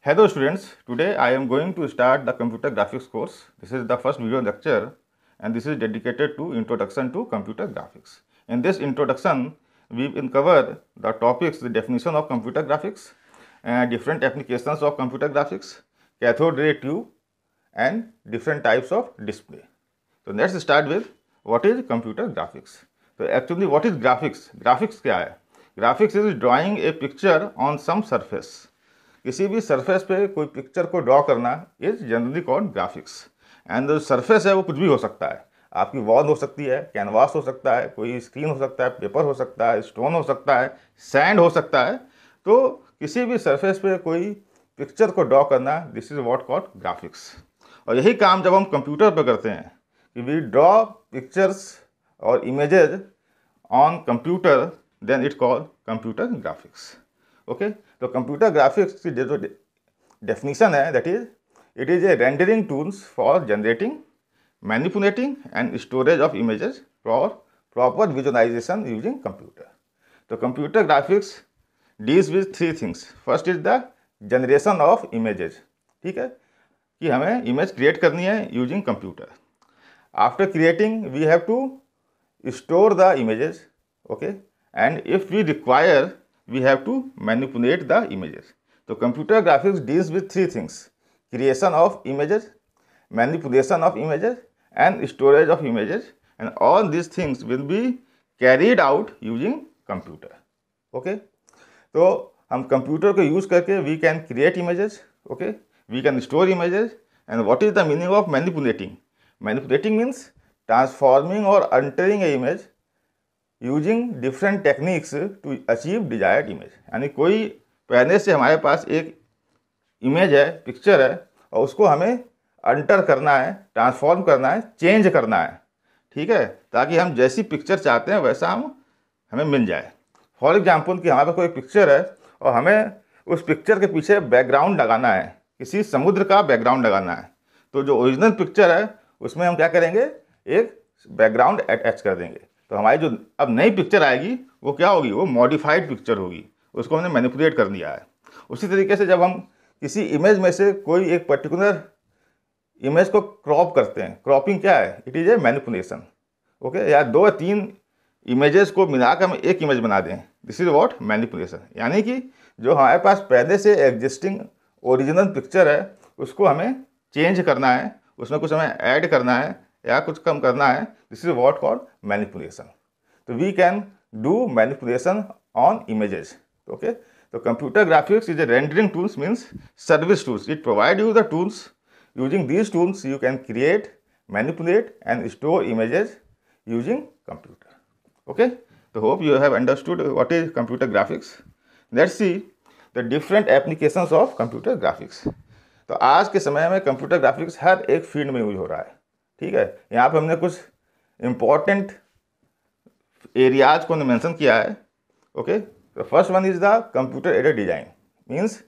Hello students, today I am going to start the computer graphics course. This is the first video lecture and this is dedicated to introduction to computer graphics. In this introduction, we will cover the topics, the definition of computer graphics, and different applications of computer graphics, cathode ray tube and different types of display. So let's start with what is computer graphics. So actually what is graphics? Graphics kya hai? Graphics is drawing a picture on some surface. किसी भी surface पे कोई picture को draw करना is generally called graphics and जो surface है वो कुछ भी हो सकता है आपकी वॉल हो सकती है कैनवास हो सकता है कोई स्क्रीन हो सकता है पेपर हो सकता है स्टोन हो सकता है सैंड हो सकता है तो किसी भी सरफेस पे कोई पिक्चर को ड्रॉ करना this is what called graphics और यही काम जब हम कंप्यूटर पर करते हैं कि वी ड्रॉ पिक्चर्स और images on computer then it call computer graphics okay तो कंप्यूटर ग्राफिक्स की जो डेफिनीशन है that is it is a rendering tools for generating manipulating and storage of images for proper visualization using computer तो computer graphics deals with three things first is the generation of images ठीक है कि हमें image create करनी है using computer after creating we have to store the images okay and if we require we have to manipulate the images. So computer graphics deals with three things, creation of images, manipulation of images and storage of images and all these things will be carried out using computer. Okay. So हम can use use We can create images. Okay. We can store images. And what is the meaning of manipulating? Manipulating means transforming or altering an image. Using different techniques to achieve desired image यानी कोई पहले से हमारे पास एक image है picture है और उसको हमें अंटर करना है ट्रांसफॉर्म करना है चेंज करना है ठीक है ताकि हम जैसी पिक्चर चाहते हैं वैसा हम हमें मिल जाए फॉर एग्जाम्पल कि हमारे पास कोई पिक्चर है और हमें उस पिक्चर के पीछे बैकग्राउंड लगाना है किसी समुद्र का बैकग्राउंड लगाना है तो जो ओरिजिनल पिक्चर है उसमें हम क्या करेंगे एक बैकग्राउंड अटैच कर देंगे तो हमारी जो अब नई पिक्चर आएगी वो क्या होगी वो मॉडिफाइड पिक्चर होगी उसको हमने मैनिपुलेट कर लिया है उसी तरीके से जब हम किसी इमेज में से कोई एक पर्टिकुलर इमेज को क्रॉप करते हैं क्रॉपिंग क्या है it is a manipulation okay या दो या तीन इमेजेस को मिलाकर हम एक इमेज बना दें दिस इज़ वॉट मैनिपुलेशन यानी कि जो हमारे पास पहले से एग्जिस्टिंग ओरिजिनल पिक्चर है उसको हमें चेंज करना है उसमें कुछ हमें ऐड करना है या कुछ कम करना है this is what call manipulation तो we can do manipulation on images okay तो computer graphics is a rendering tools means service tools it provide you the tools using these tools you can create manipulate and store images using computer okay तो hope you have understood what is computer graphics let see the different application of computer graphics तो आज के समय में computer graphics हर एक field में use हो रहा है ठीक है यहाँ पे हमने कुछ इम्पॉर्टेंट एरियाज को मैंसन किया है okay first one is the computer aided design means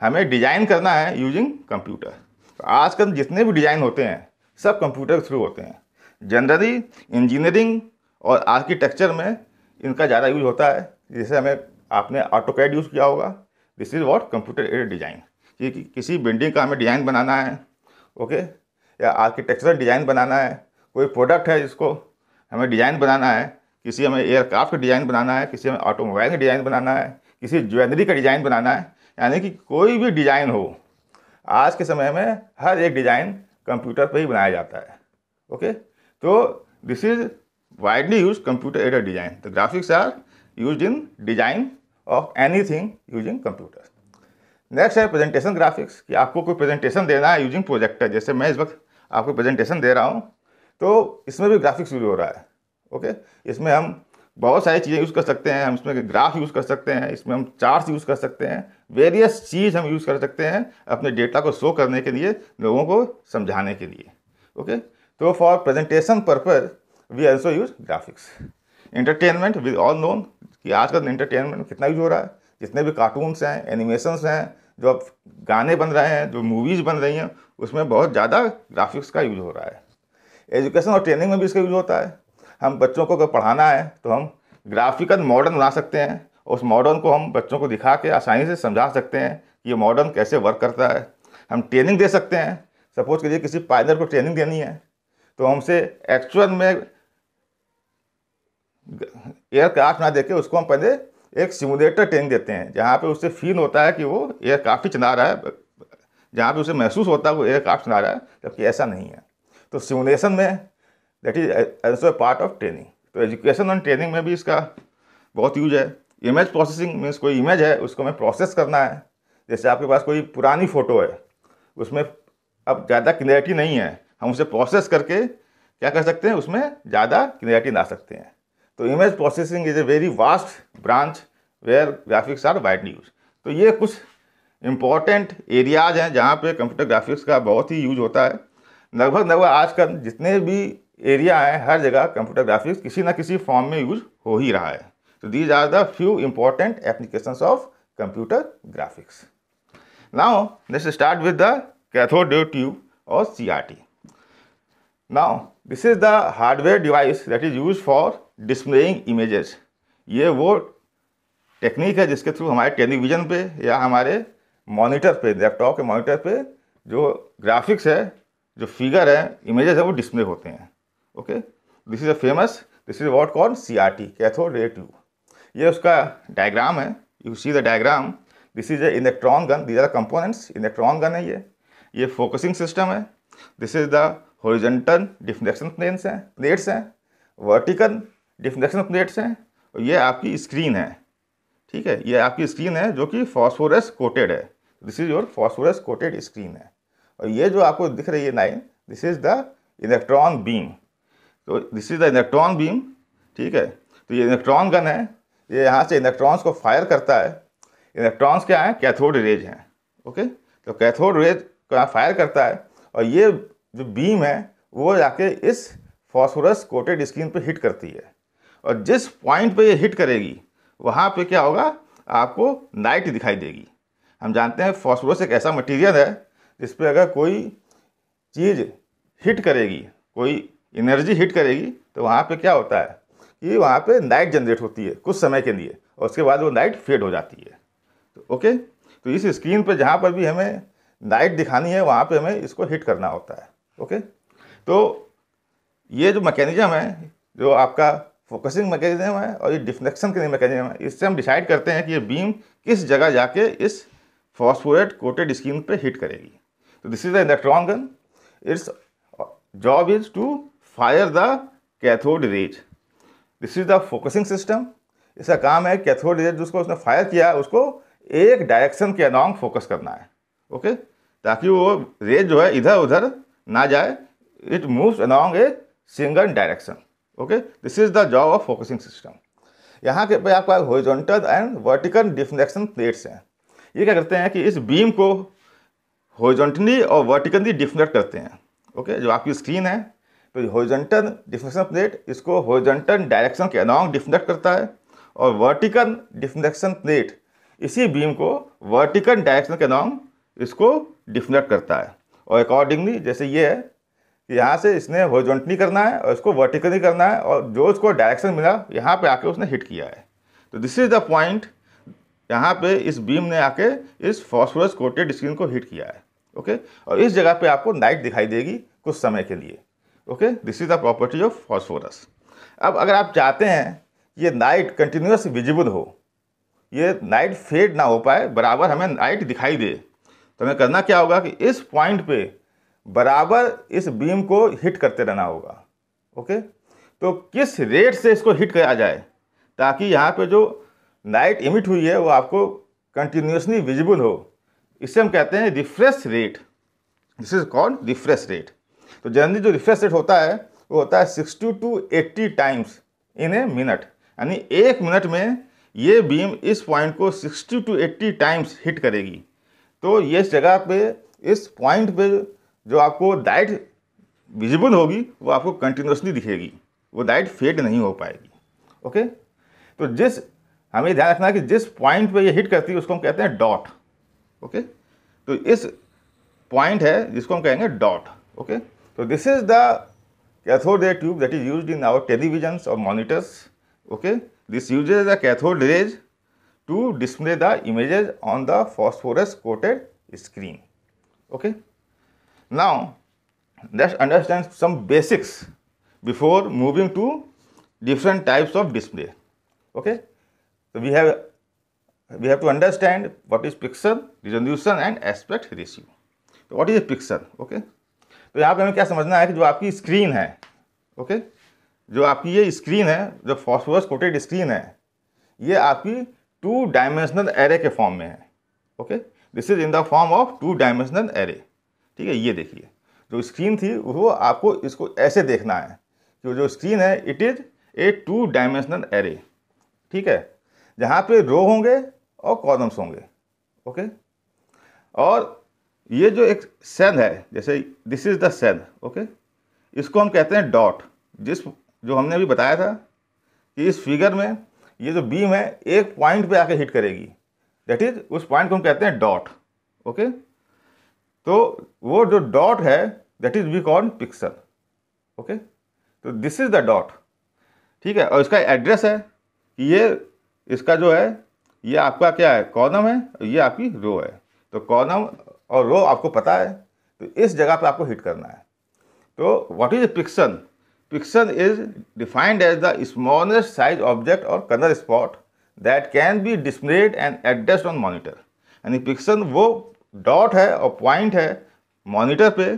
हमें डिज़ाइन करना है यूजिंग कंप्यूटर तो आजकल जितने भी डिज़ाइन होते हैं सब कंप्यूटर के थ्रू होते हैं जनरली इंजीनियरिंग और आर्किटेक्चर में इनका ज़्यादा यूज होता है जैसे हमें आपने ऑटो कैड यूज़ किया होगा this is what computer aided design कि किसी बिल्डिंग का हमें डिज़ाइन बनाना है ओके okay? या आर्किटेक्चरल डिज़ाइन बनाना है कोई प्रोडक्ट है जिसको हमें डिज़ाइन बनाना है किसी हमें एयरक्राफ्ट का डिज़ाइन बनाना है किसी हमें ऑटोमोबाइल का डिज़ाइन बनाना है किसी ज्वेलरी का डिज़ाइन बनाना है यानी कि कोई भी डिज़ाइन हो आज के समय में हर एक डिज़ाइन कंप्यूटर पर ही बनाया जाता है ओके तो this is widely use computer aided design the graphics are use in design of any thing using computer next है प्रेजेंटेशन ग्राफिक्स कि आपको कोई प्रेजेंटेशन देना है यूजिंग प्रोजेक्टर जैसे मैं इस वक्त आपको प्रेजेंटेशन दे रहा हूँ तो इसमें भी ग्राफिक्स यूज हो रहा है ओके इसमें हम बहुत सारी चीज़ें यूज़ कर सकते हैं हम इसमें ग्राफ यूज़ कर सकते हैं इसमें हम चार्ट्स यूज़ कर सकते हैं वेरियस चीज़ हम यूज़ कर सकते हैं अपने डेटा को शो करने के लिए लोगों को समझाने के लिए ओके तो for presentation purpose we also use graphics entertainment with all known कि आजकल इंटरटेनमेंट कितना यूज हो रहा है जितने भी कार्टून्स हैं एनिमेशंस हैं जो अब गाने बन रहे हैं जो मूवीज़ बन रही हैं उसमें बहुत ज़्यादा ग्राफिक्स का यूज हो रहा है एजुकेशन और ट्रेनिंग में भी इसका यूज होता है हम बच्चों को अगर पढ़ाना है तो हम ग्राफिकल मॉडर्न बना सकते हैं उस मॉडर्न को हम बच्चों को दिखा के आसानी से समझा सकते हैं कि ये मॉडर्न कैसे वर्क करता है हम ट्रेनिंग दे सकते हैं सपोज कीजिए किसी पायलट को ट्रेनिंग देनी है तो हमसे एक्चुअल में एयरक्राफ्ट ना देके उसको हम पहले एक सिमुलेटर ट्रेन देते हैं जहाँ पे उसे फील होता है कि वो एयरक्राफ्ट ही चला रहा है जहाँ पे उसे महसूस होता है वो एयरक्राफ्ट चला रहा है जबकि ऐसा नहीं है तो सिमुलेशन में that is also a part of training तो एजुकेशन एंड ट्रेनिंग में भी इसका बहुत यूज है इमेज प्रोसेसिंग मीन्स कोई इमेज है उसको हमें प्रोसेस करना है जैसे आपके पास कोई पुरानी फ़ोटो है उसमें अब ज़्यादा क्लियरिटी नहीं है हम उसे प्रोसेस करके क्या कर सकते हैं उसमें ज़्यादा क्लियरिटी ला सकते हैं तो image processing is a very vast branch where graphics are widely use तो ये कुछ इम्पॉर्टेंट एरियाज हैं जहाँ पे कंप्यूटर ग्राफिक्स का बहुत ही यूज होता है लगभग लगभग आजकल जितने भी एरिया हैं हर जगह कंप्यूटर ग्राफिक्स किसी ना किसी फॉर्म में यूज हो ही रहा है तो these are the few important applications of computer graphics now this start with the cathode tube और C R T now this is the hardware device that is use for displaying images ये वो technique है जिसके through हमारे television पे या हमारे monitor पे लैपटॉप के मॉनिटर पे जो ग्राफिक्स है जो फिगर है इमेजेस है वो डिस्प्ले होते हैं okay this is a famous this is what call C R T cathode ray tube ये उसका डायग्राम है you see the diagram this is a electron gun these are components electron gun है ये ये focusing system है this is the horizontal deflection planes हैं plates हैं vertical deflection plates हैं और ये आपकी स्क्रीन है ठीक है ये आपकी स्क्रीन है जो कि फॉस्फोरस कोटेड है this is your phosphorus coated screen है और ये जो आपको दिख रही है line this is the electron beam तो this is the electron beam ठीक है तो ये इलेक्ट्रॉन गन है ये यहाँ से इलेक्ट्रॉन्स को फायर करता है इलेक्ट्रॉन्स क्या हैं कैथोड रेज हैं ओके तो कैथोड रेज को यहाँ फायर करता है और ये जो बीम है वो जाके इस फॉस्फोरस कोटेड स्क्रीन पे हिट करती है और जिस पॉइंट पे ये हिट करेगी वहाँ पे क्या होगा आपको नाइट दिखाई देगी हम जानते हैं फॉस्फोरस एक ऐसा मटेरियल है जिस पर अगर कोई चीज़ हिट करेगी कोई एनर्जी हिट करेगी तो वहाँ पे क्या होता है कि वहाँ पे नाइट जनरेट होती है कुछ समय के लिए और उसके बाद वो नाइट फेड हो जाती है तो ओके तो इस स्क्रीन पर जहाँ पर भी हमें नाइट दिखानी है वहाँ पर हमें इसको हिट करना होता है ओके तो ये जो मैकेनिज्म है जो आपका फोकसिंग मैकेनिज्म है और ये डिफ्लेक्शन के मैकेनिज्म है इससे हम डिसाइड करते हैं कि ये बीम किस जगह जाके इस फॉस्फोरेट कोटेड स्क्रीन पे हिट करेगी तो this is the electron gun its job is to fire the cathode rays this is the focusing system इसका काम है कैथोड रेज जिसको उसने फायर किया उसको एक डायरेक्शन के अलॉन्ग फोकस करना है ओके ताकि वो रेज जो है इधर उधर ना जाए it moves along a single direction okay this is the job of focusing system यहाँ के पे आपका horizontal and vertical deflection plates हैं ये क्या करते हैं कि इस बीम को हॉरिजॉन्टली और वर्टिकली डिफ्लेक्ट करते हैं ओके जो आपकी स्क्रीन है तो हॉरिजॉन्टल डिफ्लेक्शन प्लेट इसको हॉरिजॉन्टल डायरेक्शन के अलॉन्ग डिफ्लेक्ट करता है और वर्टिकल डिफ्लेक्शन प्लेट इसी बीम को वर्टिकल डायरेक्शन के अलॉन्ग इसको डिफ्लेक्ट करता है और अकॉर्डिंगली जैसे ये है यहाँ से इसने हॉरिजॉन्टली करना है और इसको वर्टिकली करना है और जो इसको डायरेक्शन मिला यहाँ पे आके उसने हिट किया है तो दिस इज़ द पॉइंट यहाँ पे इस बीम ने आके इस फॉस्फोरस कोटेड स्क्रीन को हिट किया है ओके और इस जगह पे आपको नाइट दिखाई देगी कुछ समय के लिए okay this is the property of phosphorus अब अगर आप चाहते हैं ये नाइट कंटिन्यूस विजिबल हो ये नाइट फेड ना हो पाए बराबर हमें नाइट दिखाई दे तो हमें करना क्या होगा कि इस पॉइंट पर बराबर इस बीम को हिट करते रहना होगा ओके तो किस रेट से इसको हिट किया जाए ताकि यहाँ पे जो लाइट इमिट हुई है वो आपको कंटिन्यूसली विजिबल हो इसे हम कहते हैं refresh rate this is called refresh rate तो जनरली जो रिफ्रेश रेट होता है वो होता है sixty to eighty times in a minute यानी एक मिनट में ये बीम इस पॉइंट को sixty to eighty times hit करेगी तो ये जगह पे इस पॉइंट पे जो आपको डाइट विजिबल होगी वो आपको कंटिन्यूसली दिखेगी वो डाइट फेड नहीं हो पाएगी ओके तो जिस हमें ध्यान रखना है कि जिस पॉइंट पे ये हिट करती है उसको हम कहते हैं डॉट ओके तो इस पॉइंट है जिसको हम कहेंगे डॉट ओके तो this is the cathode ray tube that is use in our televisions और monitors okay this uses the cathode rays display the images on the phosphorus coated screen okay okay Now, let's understand some basics before moving to different types of display. Okay, so we have we have to understand what is pixel resolution and aspect ratio. so what is a pixel okay तो यहाँ पे हमें क्या समझना है कि जो आपकी स्क्रीन है ओके जो आपकी ये स्क्रीन है जो फॉस्फोरस कोटेड स्क्रीन है ये आपकी टू डायमेंशनल एरे के फॉर्म में है okay this is in the form of two dimensional array ठीक है ये देखिए जो स्क्रीन थी वो आपको इसको ऐसे देखना है कि जो स्क्रीन है it is a two dimensional array ठीक है जहाँ पे रो होंगे और कॉलम्स होंगे ओके और ये जो एक सेल है जैसे this is the cell okay इसको हम कहते हैं डॉट जिस जो हमने अभी बताया था कि इस फिगर में ये जो बीम है एक पॉइंट पे आके हिट करेगी दैट इज़ उस पॉइंट को हम कहते हैं डॉट ओके तो वो जो डॉट है that is we call pixel okay तो दिस इज द डॉट ठीक है और इसका एड्रेस है कि ये इसका जो है ये आपका क्या है कॉनम है और ये आपकी रो है तो कॉनम और रो आपको पता है तो इस जगह पे आपको हिट करना है तो what is pixel pixel is defined as the smallest size object और colour spot that can be displayed and addressed on monitor यानी पिक्सन वो डॉट है और पॉइंट है मॉनिटर पे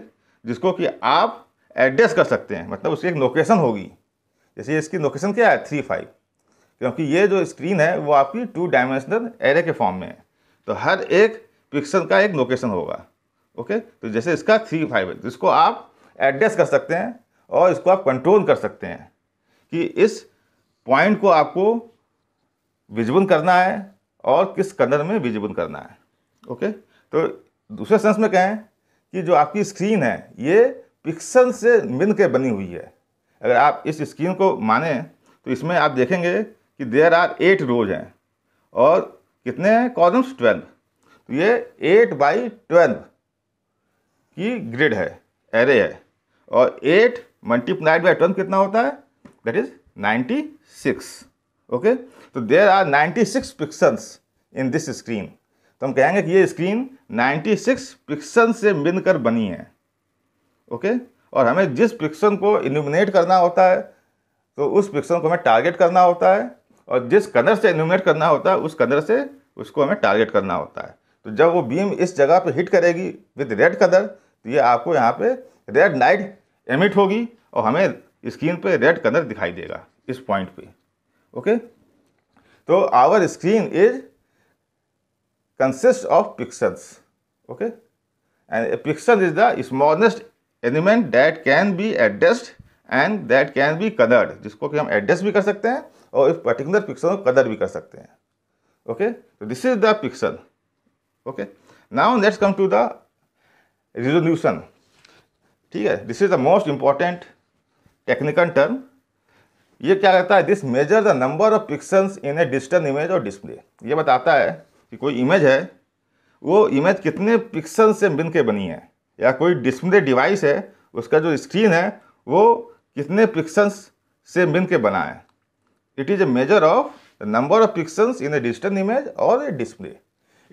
जिसको कि आप एड्रेस कर सकते हैं मतलब उसकी एक लोकेशन होगी जैसे इसकी लोकेशन क्या है थ्री फाइव क्योंकि ये जो स्क्रीन है वो आपकी टू डायमेंशनल एरे के फॉर्म में है तो हर एक पिक्सल का एक लोकेशन होगा ओके तो जैसे इसका थ्री फाइव है जिसको आप एड्रेस कर सकते हैं और इसको आप कंट्रोल कर सकते हैं कि इस पॉइंट को आपको विजिबल करना है और किस कलर में विजिबल करना है ओके तो दूसरे सेंस में कहें कि जो आपकी स्क्रीन है ये पिक्सल से मिल के बनी हुई है अगर आप इस स्क्रीन को माने तो इसमें आप देखेंगे कि देयर आर एट रोज हैं और कितने हैं कॉलम्स ट्वेल्व तो ये एट बाई ट्वेल्व की ग्रिड है एरे है और एट मल्टीप्लाइड बाई ट्वेल्व कितना होता है that is ninety six okay तो there are ninety six pixels in this screen तो हम कहेंगे कि ये स्क्रीन 96 पिक्सल से मिलकर कर बनी है ओके और हमें जिस पिक्सल को इल्यूमिनेट करना होता है तो उस पिक्सल को हमें टारगेट करना होता है और जिस कलर से इल्यूमिनेट करना होता है उस कलर से उसको हमें टारगेट करना होता है तो जब वो बीम इस जगह पर हिट करेगी विद रेड कलर तो ये आपको यहाँ पर रेड लाइट एमिट होगी और हमें स्क्रीन पर रेड कलर दिखाई देगा इस पॉइंट पे ओके तो our screen is consists of pixels. Okay, and a pixel is the smallest element that can be adjust and that can be coloured जिसको कि हम एडजस्ट भी कर सकते हैं और इस पर्टिकुलर पिक्सल को कलर भी कर सकते हैं ओके तो this is the pixel okay now let's come to the resolution ठीक है this is the most important technical term ये क्या कहता है this measure the number of pixels in a digital image और डिस्प्ले ये बताता है कि कोई इमेज है वो इमेज कितने पिक्सल से मिल के बनी है या कोई डिस्प्ले डिवाइस है उसका जो स्क्रीन है वो कितने पिक्सल्स से मिल के बना है it is a measure of the number of pixels in a digital image और a display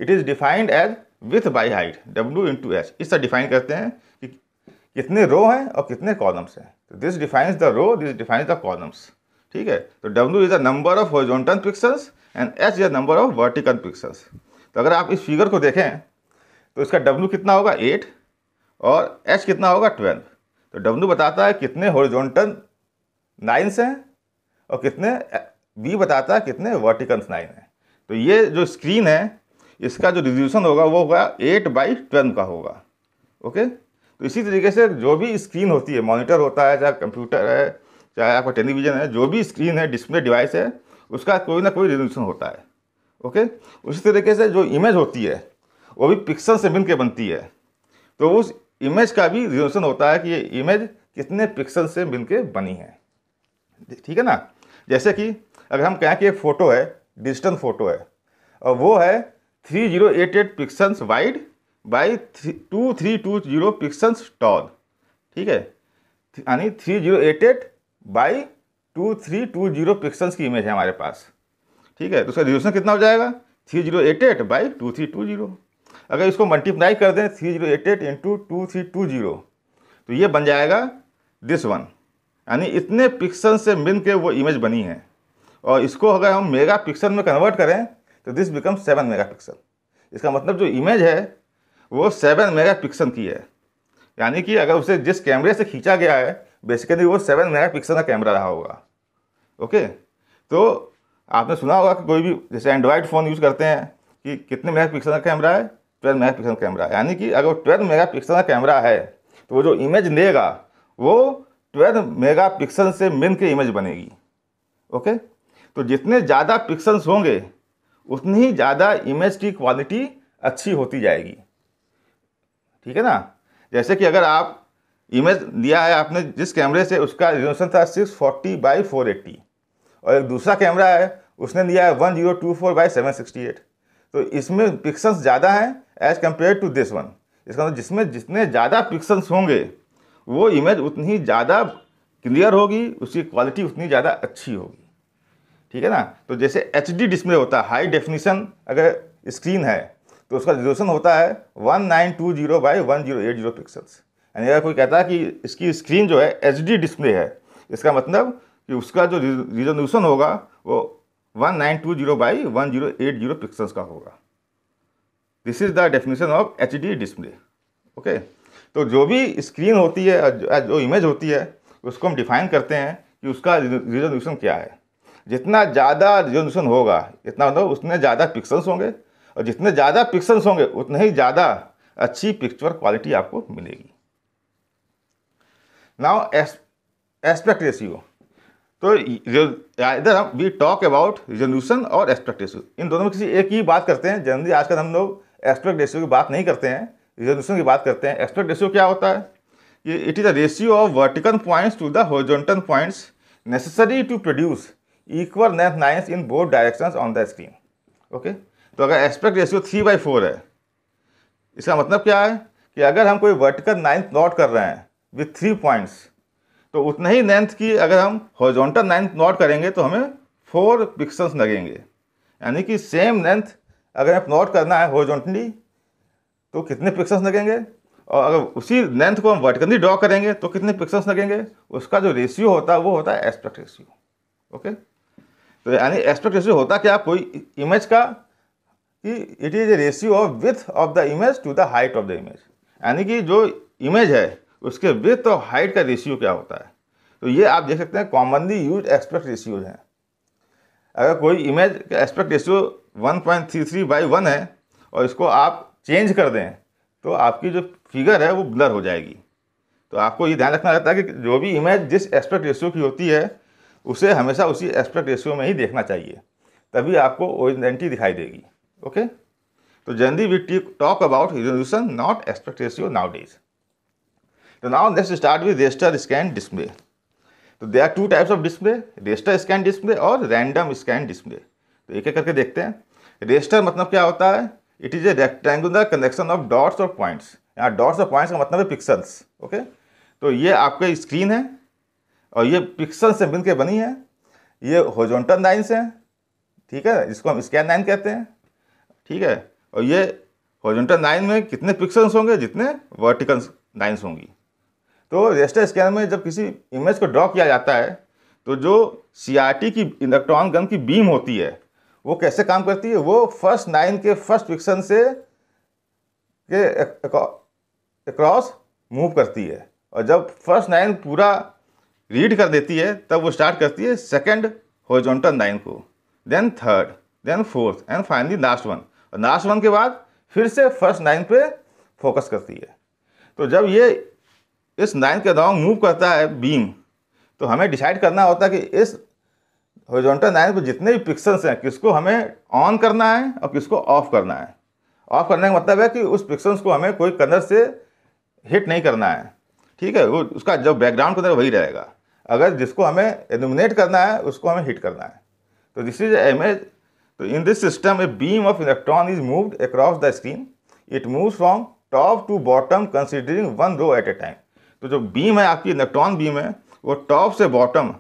it is defined as width by height W into H इससे डिफाइन करते हैं कि कितने रो हैं और कितने कॉलम्स हैं तो this defines the row this defines the columns ठीक है तो W is the number of horizontal pixels and H is number of vertical pixels तो अगर आप इस फिगर को देखें तो इसका डब्ल्यू कितना होगा एट और एच कितना होगा ट्वेल्व तो डब्ल्यू बताता है कितने हॉरिजॉन्टल नाइन्स हैं और कितने बी बताता है कितने वर्टिकल नाइन हैं तो ये जो स्क्रीन है इसका जो रिजोल्यूशन होगा वो होगा एट बाई ट्वेल्व का होगा ओके तो इसी तरीके से जो भी स्क्रीन होती है मॉनिटर होता है चाहे कंप्यूटर है चाहे आपका टेलीविज़न है जो भी स्क्रीन है डिस्प्ले डिवाइस है उसका कोई ना कोई रेजोल्यूशन होता है ओके उसी तरीके से जो इमेज होती है वो भी पिक्सल से मिल के बनती है तो उस इमेज का भी रिजोल्यूशन होता है कि ये इमेज कितने पिक्सल से मिल के बनी है ठीक है ना जैसे कि अगर हम कहें कि एक फ़ोटो है डिजिटल फ़ोटो है और वो है three zero eight eight pixels wide by two three two zero pixels tall ठीक है यानी three zero eight eight by two three two zero pixels की इमेज है हमारे पास ठीक है तो उसका रिजोल्यूशन कितना हो जाएगा three zero eight eight by two three two zero अगर इसको मल्टीप्लाई कर दें three zero eight eight into two three two zero तो ये बन जाएगा दिस वन यानी इतने पिक्सल से मिल के वो इमेज बनी है और इसको अगर हम मेगा पिक्सल में कन्वर्ट करें तो this become seven mega pixel इसका मतलब जो इमेज है वो सेवन मेगा पिक्सल की है यानी कि अगर उसे जिस कैमरे से खींचा गया है बेसिकली वो सेवन मेगा पिक्सल का कैमरा रहा होगा ओके तो आपने सुना होगा कि कोई भी जैसे एंड्रॉयड फ़ोन यूज़ करते हैं कि कितने मेगा पिक्सल का कैमरा है ट्वेल्व मेगा पिक्सल कैमरा यानी कि अगर ट्वेल्व मेगा पिक्सल का कैमरा है तो वो जो इमेज लेगा वो ट्वेल्व मेगा पिक्सल से मिन के इमेज बनेगी ओके तो जितने ज़्यादा पिक्सल्स होंगे उतनी ही ज़्यादा इमेज की क्वालिटी अच्छी होती जाएगी ठीक है ना जैसे कि अगर आप इमेज दिया है आपने जिस कैमरे से उसका रिजोल्यूशन था six forty by four eighty और एक दूसरा कैमरा है उसने दिया है one zero two four by seven sixty eight तो इसमें पिक्सल्स ज़्यादा हैं as compare to this one इसका मतलब जिसमें जितने ज़्यादा पिक्सल्स होंगे वो इमेज उतनी ज़्यादा क्लियर होगी उसकी क्वालिटी उतनी ज़्यादा अच्छी होगी ठीक है ना तो जैसे एच डिस्प्ले होता है हाई डेफिनीसन अगर स्क्रीन है तो उसका रिजोल्यूशन होता है one nine two zero by one zero eight zero pixels यानी अगर कोई कहता है कि इसकी स्क्रीन जो है एच डिस्प्ले है इसका मतलब कि उसका जो रिजोल्यूशन होगा वो one nine two zero by one zero eight zero pixels का होगा this is the definition of H display okay तो जो भी स्क्रीन होती है जो इमेज होती है उसको हम डिफाइन करते हैं कि उसका रिजोल्यूशन क्या है जितना ज़्यादा रिजोल्यूशन होगा इतना मतलब उतने ज़्यादा पिक्सल्स होंगे और जितने ज़्यादा पिक्सल्स होंगे उतने ही ज़्यादा अच्छी पिक्चर क्वालिटी आपको मिलेगी नाउ as, aspect रेशियो तो इधर हम वी टॉक अबाउट रिजोल्यूशन और एस्पेक्ट रेशियो इन दोनों में किसी एक ही बात करते हैं जनरली आजकल हम लोग एस्पेक्ट रेशियो की बात नहीं करते हैं रिजोल्यूशन की बात करते हैं एस्पेक्ट रेशियो क्या होता है ये it is the ratio of vertical points to the horizontal points necessary to produce equal length lines in both directions on the screen okay तो अगर aspect ratio three by four है इसका मतलब क्या है कि अगर हम कोई वर्टिकल लाइन प्लॉट कर रहे हैं विथ थ्री पॉइंट्स तो उतना ही लेंथ की अगर हम हॉरिजॉन्टल लेंथ नोट करेंगे तो हमें फोर पिक्सल्स लगेंगे यानी कि सेम लेंथ अगर आप नोट करना है हॉरिजॉन्टली तो कितने पिक्सल्स लगेंगे और अगर उसी लेंथ को हम वर्टिकली ड्रॉ करेंगे तो कितने पिक्सल्स लगेंगे उसका जो रेशियो होता है वो होता है एस्पेक्ट रेशियो ओके तो यानी एस्पेक्ट रेशियो होता क्या कोई इमेज का कि it is a ratio of width of the image to the height of the image यानी कि जो इमेज है उसके विथ और हाइट का रेशियो क्या होता है तो ये आप देख सकते हैं कॉमनली यूज एस्पेक्ट रेशियोज हैं अगर कोई इमेज का aspect ratio 1.33 point three three by one है और इसको आप चेंज कर दें तो आपकी जो फिगर है वो ब्लर हो जाएगी तो आपको ये ध्यान रखना रहता है कि जो भी इमेज जिस एस्पेक्ट रेशियो की होती है उसे हमेशा उसी एस्पेक्ट रेशियो में ही देखना चाहिए तभी आपको ओरिजेंटी दिखाई देगी ओके तो generally we talk about resolution not aspect ratio nowadays So तो now let's start with raster scan display. तो they are two types of display raster scan display और रैंडम स्कैन डिस्प्ले तो एक एक करके देखते हैं रेस्टर मतलब क्या होता है it is a rectangular connection of dots और पॉइंट्स यहाँ डॉट्स और पॉइंट्स का मतलब है पिक्सल्स ओके तो ये आपके स्क्रीन है और ये पिक्सल से मिल के बनी है ये होजोंटल लाइन्स हैं ठीक है इसको हम स्कैन लाइन कहते हैं ठीक है और ये होजोंटल लाइन में कितने पिक्सल्स होंगे जितने वर्टिकल लाइन्स होंगी तो रेस्टर स्कैनर में जब किसी इमेज को ड्रॉ किया जाता है तो जो सी की इलेक्ट्रॉन गन की बीम होती है वो कैसे काम करती है वो फर्स्ट नाइन के फर्स्ट फिक्सन से के अक्रॉस मूव करती है और जब फर्स्ट नाइन पूरा रीड कर देती है तब वो स्टार्ट करती है सेकेंड होजोंटल नाइन को then third then fourth and finally last one और लास्ट वन के बाद फिर से फर्स्ट नाइन पे फोकस करती है तो जब ये इस लाइन के दौरान मूव करता है बीम तो हमें डिसाइड करना होता है कि इस हॉरिजॉन्टल लाइन पर जितने भी पिक्सल्स हैं किसको हमें ऑन करना है और किसको ऑफ करना है ऑफ करने का मतलब है कि उस पिक्सल्स को हमें कोई कलर से हिट नहीं करना है ठीक है वो उसका जो बैकग्राउंड कलर वही रहेगा अगर जिसको हमें एलिमिनेट करना है उसको हमें हिट करना है तो दिस इज एमेज तो in this system a beam of electron is moved across the screen it moves from top to bottom considering one row at a time तो जो बीम है आपकी इलेक्ट्रॉन बीम है वो टॉप से bottom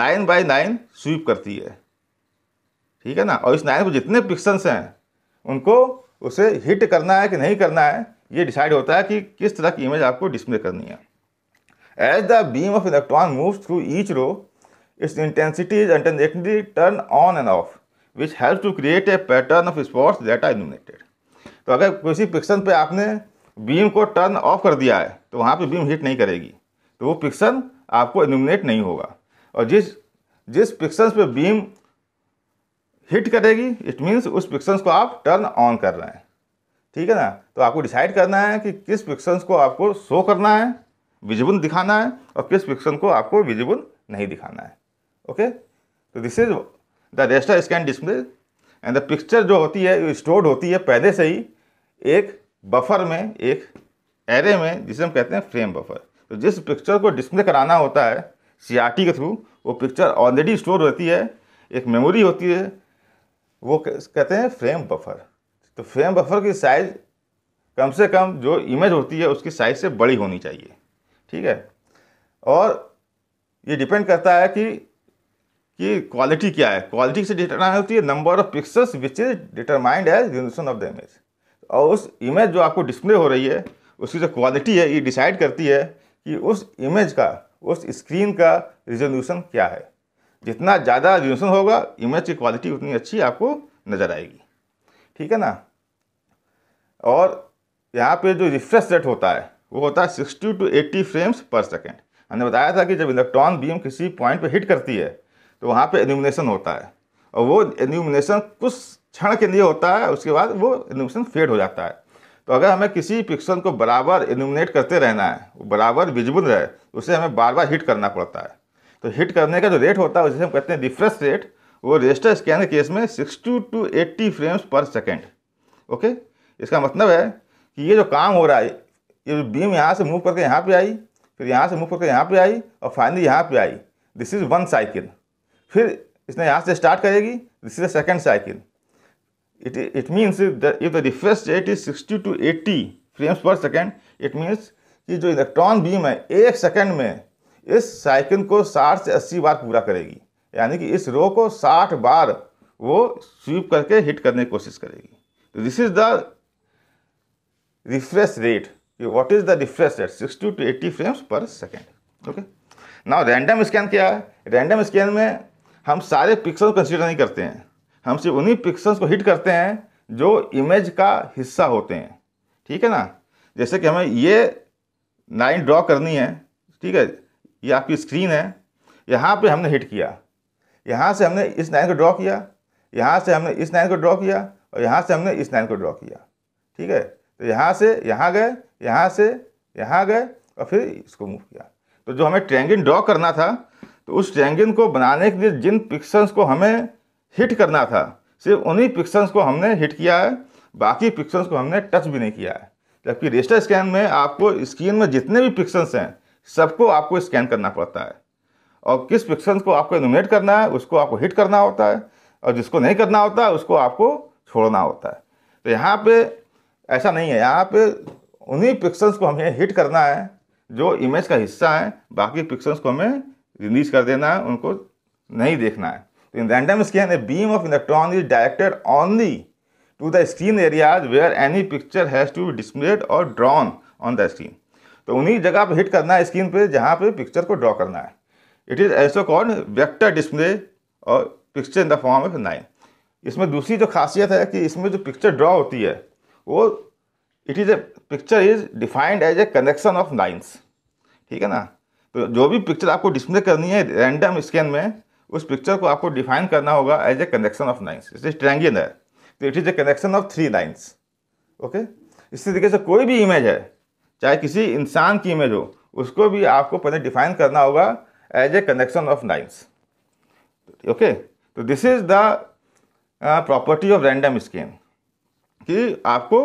line by line sweep करती है ठीक है ना और इस नाइन को जितने पिक्सल्स हैं उनको उसे हिट करना है कि नहीं करना है ये डिसाइड होता है कि किस तरह की इमेज आपको डिस्प्ले करनी है as the beam of electron moves through each row its intensity is intensity turn on and off which help to create a pattern of spots data illuminated तो अगर किसी पिक्सल पे आपने बीम को turn off कर दिया है तो वहाँ पे बीम हिट नहीं करेगी तो वो पिक्सल आपको इल्यूमिनेट नहीं होगा और जिस जिस पिक्सल्स पे बीम हिट करेगी इट मीन्स उस पिक्सल्स को आप टर्न ऑन कर रहे हैं ठीक है ना तो आपको डिसाइड करना है कि किस पिक्सल्स को आपको शो करना है विजिबल दिखाना है और किस पिक्सल को आपको विजिबल नहीं दिखाना है ओके तो this is the raster scan display and the picture जो होती है स्टोर्ड होती है पहले से ही एक बफर में एक एरे में जिसे हम कहते हैं फ्रेम बफर तो जिस पिक्चर को डिस्प्ले कराना होता है सी के थ्रू वो पिक्चर ऑलरेडी स्टोर होती है एक मेमोरी होती है वो कहते हैं फ्रेम बफर तो फ्रेम बफर की साइज़ कम से कम जो इमेज होती है उसकी साइज़ से बड़ी होनी चाहिए ठीक है और ये डिपेंड करता है कि कि क्वालिटी क्या है क्वालिटी से डिटरमाइन होती है number of pixels which is determined as resolution of the image और उस इमेज जो आपको डिस्प्ले हो रही है उसकी जो क्वालिटी है ये डिसाइड करती है कि उस इमेज का उस स्क्रीन का रिजोल्यूशन क्या है जितना ज़्यादा रिजोल्यूशन होगा इमेज की क्वालिटी उतनी अच्छी आपको नज़र आएगी ठीक है ना और यहाँ पे जो रिफ्रेश रेट होता है वो होता है sixty to eighty frames per second हमने बताया था कि जब इलेक्ट्रॉन बीम किसी पॉइंट पे हिट करती है तो वहाँ पे एल्यूमिनेशन होता है और वो एल्यूमिनेशन कुछ क्षण के लिए होता है उसके बाद वो इल्यूमिनेशन फेड हो जाता है तो अगर हमें किसी पिक्सल को बराबर इल्यूमिनेट करते रहना है बराबर विजिबल रहे उसे हमें बार बार हिट करना पड़ता है तो हिट करने का जो रेट होता है उसे हम कहते हैं रिफ्रेश रेट वो रजिस्टर स्कैन के केस में sixty to eighty frames per second okay इसका मतलब है कि ये जो काम हो रहा है ये बीम यहाँ से मूव करके यहाँ पे आई फिर यहाँ से मूव करके यहाँ पे आई और फाइनली यहाँ पे I this is one cycle फिर इसने यहाँ से स्टार्ट करेगी this is a second cycle it, it means that if the refresh rate is 60 to 80 frames per second it means कि जो इलेक्ट्रॉन बीम है एक सेकंड में इस साइकिल को 60 से 80 बार पूरा करेगी यानी कि इस रो को 60 बार वो स्वीप करके हिट करने की कोशिश करेगी तो this is the refresh rate what is the refresh rate 60 to 80 frames per second okay now random scan क्या है रैंडम स्कैन में हम सारे पिक्सल कंसीडर नहीं करते हैं हम सिर्फ उन्हीं पिक्सल्स को हिट करते हैं जो इमेज का हिस्सा होते हैं ठीक है ना जैसे कि हमें ये लाइन ड्रॉ करनी है ठीक है ये आपकी स्क्रीन है यहाँ पे हमने हिट किया यहाँ से हमने इस लाइन को ड्रॉ किया यहाँ से हमने इस लाइन को ड्रॉ किया और यहाँ से हमने इस लाइन को ड्रॉ किया ठीक है तो यहाँ से यहाँ गए यहाँ से यहाँ गए और फिर इसको मूव किया तो जो हमें ट्रैंगिन ड्रॉ करना था तो उस ट्रैंगिन को बनाने के लिए जिन पिक्सल्स को हमें हिट करना था सिर्फ उन्हीं पिक्सल्स को हमने हिट किया है बाकी पिक्सल्स को हमने टच भी नहीं किया है जबकि रेस्टर स्कैन में आपको स्क्रीन में जितने भी पिक्सल्स हैं सबको आपको स्कैन करना पड़ता है और किस पिक्सल्स को आपको एनोमेट करना है उसको आपको हिट करना होता है और जिसको नहीं करना होता है उसको आपको छोड़ना होता है तो यहाँ पर ऐसा नहीं है यहाँ पर उन्हीं पिक्सल्स को हमें हिट करना है जो इमेज का हिस्सा है बाकी पिक्सल्स को हमें रिलीज कर देना है उनको नहीं देखना है In random scan, a beam of electron is directed only to the screen areas where any picture has to be displayed or drawn on the screen. तो उन्हीं जगह पर हिट करना है स्क्रीन पे जहाँ पे पिक्चर को ड्रॉ करना है it is also called vector display और picture in the form of line इसमें दूसरी जो खासियत है कि इसमें जो पिक्चर ड्रॉ होती है वो it is a picture is defined as a connection of lines ठीक है ना तो जो भी पिक्चर आपको डिस्प्ले करनी है रैंडम स्कैन में उस पिक्चर को आपको डिफाइन करना होगा as a connection of lines is triangle है तो it is a connection of three lines okay इसी तरीके से कोई भी इमेज है चाहे किसी इंसान की इमेज हो उसको भी आपको पहले डिफाइन करना होगा as a connection of lines okay तो this is the property of random scan कि आपको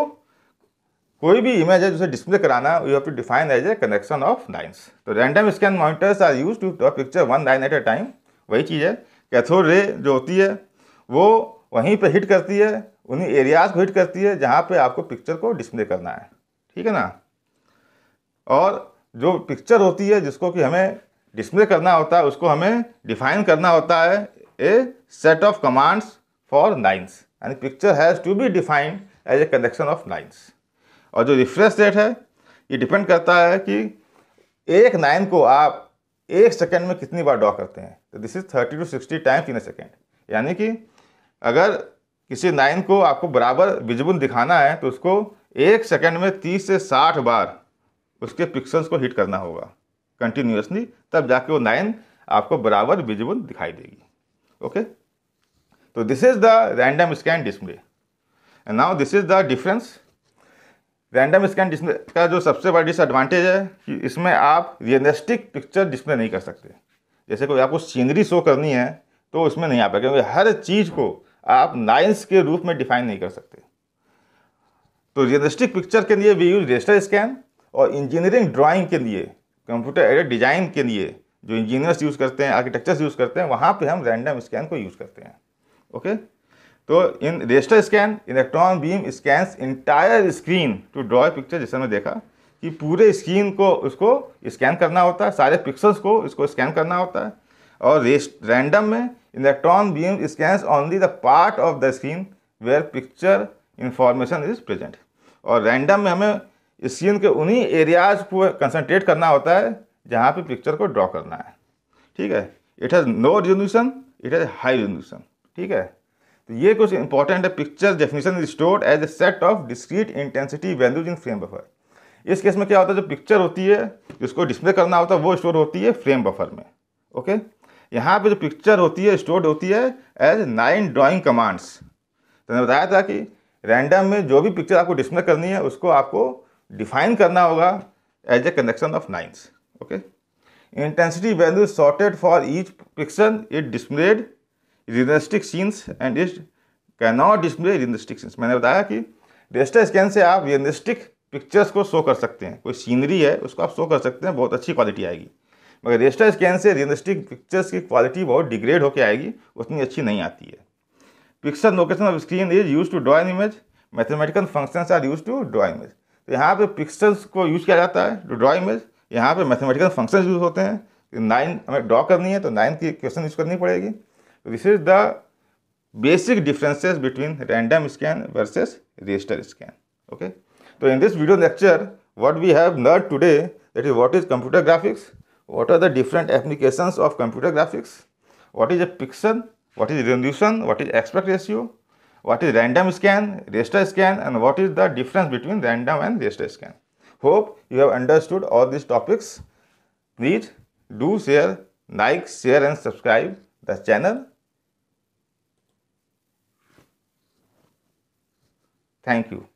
कोई भी इमेज है जिसे डिस्प्ले कराना you have to define as a connection of lines तो random scan monitors are use to picture one line at a time वही चीज़ है कैथोड रे जो होती है वो वहीं पे हिट करती है उन्हीं एरियाज को हिट करती है जहाँ पे आपको पिक्चर को डिस्प्ले करना है ठीक है ना और जो पिक्चर होती है जिसको कि हमें डिस्प्ले करना होता है उसको हमें डिफाइन करना होता है a set of commands for lines यानी picture has to be defined as a collection of lines और जो रिफ्रेश रेट है ये डिपेंड करता है कि एक लाइन को आप एक सेकेंड में कितनी बार ड्रॉ करते हैं तो this is thirty to sixty times in a second यानी कि अगर किसी नाइन को आपको बराबर विजुबुल दिखाना है तो उसको एक सेकेंड में तीस से साठ बार उसके पिक्सल्स को हिट करना होगा कंटिन्यूसली तब जाके वो नाइन आपको बराबर विजुबुल दिखाई देगी ओके तो this is the random scan display and now this is the difference random scan display का जो सबसे बड़ा डिसएडवांटेज है कि इसमें आप रियलिस्टिक पिक्चर डिस्प्ले नहीं कर सकते जैसे कोई आपको सीनरी शो करनी है तो उसमें नहीं आ पाए क्योंकि हर चीज़ को आप लाइन्स के रूप में डिफाइन नहीं कर सकते तो रियलिस्टिक पिक्चर के लिए वी यूज रेस्टर स्कैन और इंजीनियरिंग ड्राइंग के लिए कंप्यूटर एडेड डिजाइन के लिए जो इंजीनियर्स यूज़ करते हैं आर्किटेक्चर्स यूज़ करते हैं वहाँ पे हम रैंडम स्कैन को यूज़ करते हैं ओके तो in raster scan electron beam scans entire screen to draw picture जैसे हमने देखा कि पूरे स्क्रीन को उसको स्कैन करना होता है सारे पिक्सल्स को इसको स्कैन करना होता है और रैंडम में electron beam scan only the part of the screen where picture information is present और रैंडम में हमें स्क्रीन के उन्हीं एरियाज को कंसनट्रेट करना होता है जहाँ पे पिक्चर को ड्रॉ करना है ठीक है it has no resolution it has high resolution ठीक है तो ये कुछ इंपॉर्टेंट है picture definition is stored as a set of discrete intensity values in frame buffer इस केस में क्या होता है जो पिक्चर होती है जिसको डिस्प्ले करना होता है वो स्टोर होती है फ्रेम बफर में ओके यहाँ पे जो पिक्चर होती है स्टोर्ड होती है एज नाइन ड्राइंग कमांड्स तो मैंने बताया था कि रैंडम में जो भी पिक्चर आपको डिस्प्ले करनी है उसको आपको डिफाइन करना होगा as a connection of lines okay intensity value sorted for each picture it displayed realistic scenes and it can not display realistic scenes मैंने बताया कि रेस्टर स्कैन से आप रियलिस्टिक पिक्चर्स को शो कर सकते हैं कोई सीनरी है उसको आप शो कर सकते हैं बहुत अच्छी क्वालिटी आएगी मगर रेस्टर स्कैन से रियलिस्टिक पिक्चर्स की क्वालिटी बहुत डिग्रेड होकर आएगी उतनी अच्छी नहीं आती है pixel location of screen is use to draw an image mathematical functions are use to draw image तो यहाँ पे पिक्सल्स को यूज किया जाता है टू ड्रॉ इमेज यहाँ पे मैथमेटिकल फंक्शंस यूज होते हैं नाइन तो हमें ड्रॉ करनी है तो नाइन की क्वेश्चन यूज करनी पड़ेगी this is the basic differences between random scan versus register scan okay So in this video lecture, what we have learned today, that is what is computer graphics, what are the different applications of computer graphics, what is a pixel, what is resolution, what is aspect ratio, what is random scan, raster scan and what is the difference between random and raster scan. Hope you have understood all these topics. Please do share, like, share and subscribe the channel. Thank you.